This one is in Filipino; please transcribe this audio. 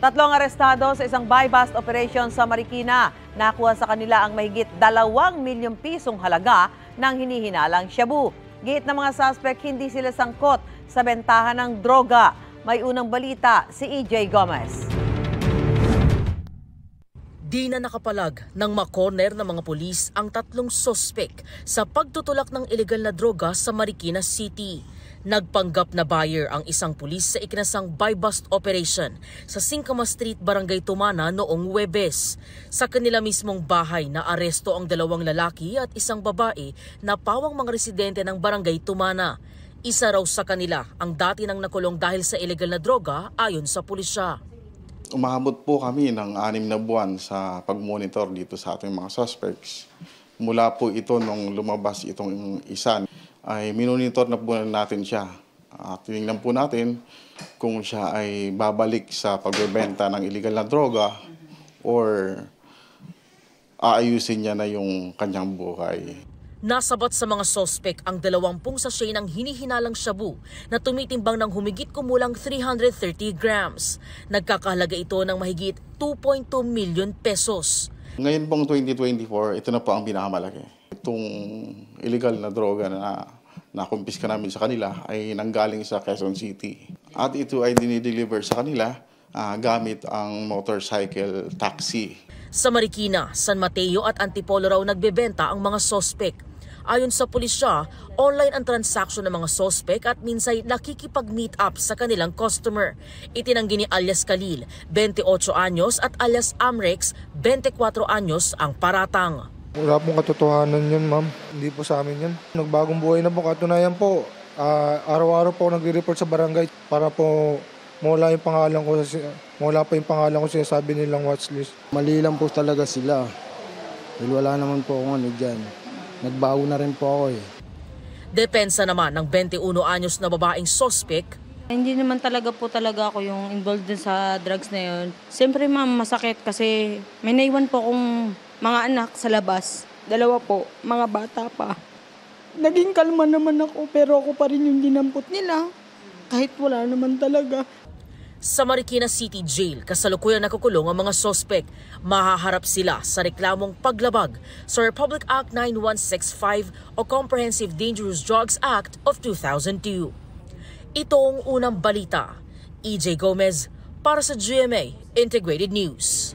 Tatlong arestado sa isang buy-bust operation sa Marikina. Nakuha sa kanila ang mahigit 2 milyong pisong halaga ng hinihinalang shabu. Gate ng mga suspect, hindi sila sangkot sa bentahan ng droga. May unang balita si EJ Gomez. Di na nakapalag ng makorner ng mga polis ang tatlong suspect sa pagtutulak ng ilegal na droga sa Marikina City. Nagpanggap na buyer ang isang pulis sa ikinasang buy bust operation sa Singkama Street, Barangay Tumana noong Webes. Sa kanila mismong bahay na aresto ang dalawang lalaki at isang babae na pawang mga residente ng Barangay Tumana. Isa raw sa kanila ang dati nang nakulong dahil sa ilegal na droga ayon sa pulisya. Umahabot po kami ng anim na buwan sa pagmonitor dito sa ating mga suspects mula po ito nung lumabas itong isa ay minonitor na po natin siya. At tinignan po natin kung siya ay babalik sa pagbebenta ng illegal na droga or aayusin niya na yung kanyang buhay. Nasabat sa mga sospek ang 20 sachet ng hinihinalang shabu na tumitimbang ng humigit kumulang 330 grams. Nagkakahalaga ito ng mahigit 2.2 million pesos. Ngayon pong 2024, ito na po ang pinakamalaki. Itong illegal na droga na nakumpiska namin sa kanila ay nanggaling sa Quezon City. At ito ay dinideliver sa kanila uh, gamit ang motorcycle taxi. Sa Marikina, San Mateo at Antipolo raw nagbebenta ang mga sospek. Ayon sa pulisya, online ang transaksyon ng mga sospek at minsay nakikipag-meet up sa kanilang customer. Itinanggi ni alias Khalil, 28 anyos at alias Amrex, 24 anyos ang paratang. Wala pong katotohanan yun, ma'am. Hindi po sa amin yun. Nagbagong buhay na po. Katunayan po, uh, araw-araw po nagre-report sa barangay para po mawala yung pangalan ko. Mawala pa yung pangalan ko sinasabi nilang watchlist. Mali lang po talaga sila. Dahil wala naman po akong ano dyan. Nagbago na rin po ako eh. Depensa naman ng 21 anyos na babaeng sospek eh, hindi naman talaga po talaga ako yung involved din sa drugs na yun. Siyempre ma'am, masakit kasi may naiwan po akong mga anak sa labas. Dalawa po, mga bata pa. Naging kalma naman ako pero ako pa rin yung dinampot nila. Kahit wala naman talaga. Sa Marikina City Jail, kasalukuyan nakukulong ang mga sospek. Mahaharap sila sa reklamong paglabag sa Republic Act 9165 o Comprehensive Dangerous Drugs Act of 2002. Ito ang unang balita. EJ Gomez para sa GMA Integrated News.